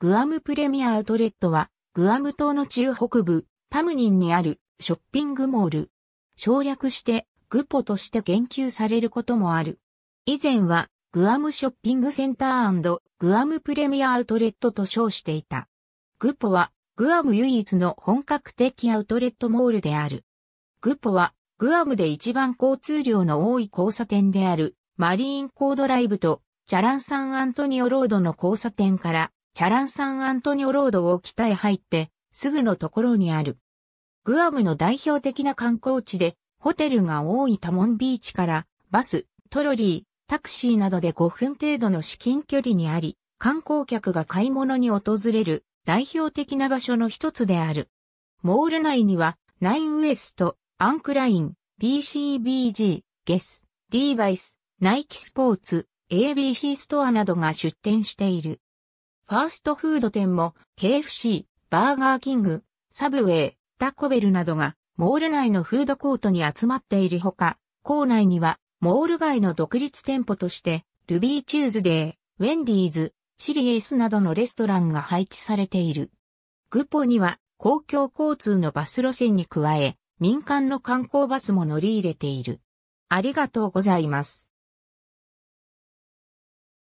グアムプレミアアウトレットは、グアム島の中北部、タムニンにあるショッピングモール。省略して、グポとして言及されることもある。以前は、グアムショッピングセンターグアムプレミアアウトレットと称していた。グポは、グアム唯一の本格的アウトレットモールである。グポは、グアムで一番交通量の多い交差点である、マリーンコードライブと、チャランサンアントニオロードの交差点から、チャランサンアントニオロードを北へ入って、すぐのところにある。グアムの代表的な観光地で、ホテルが多いタモンビーチから、バス、トロリー、タクシーなどで5分程度の至近距離にあり、観光客が買い物に訪れる代表的な場所の一つである。モール内には、ナインウエスト、アンクライン、BCBG、ゲス、リーバイス、ナイキスポーツ、ABC ストアなどが出店している。ファーストフード店も KFC、バーガーキング、サブウェイ、タコベルなどがモール内のフードコートに集まっているほか、校内にはモール外の独立店舗としてルビーチューズデー、ウェンディーズ、シリエスなどのレストランが配置されている。グポには公共交通のバス路線に加え、民間の観光バスも乗り入れている。ありがとうございます。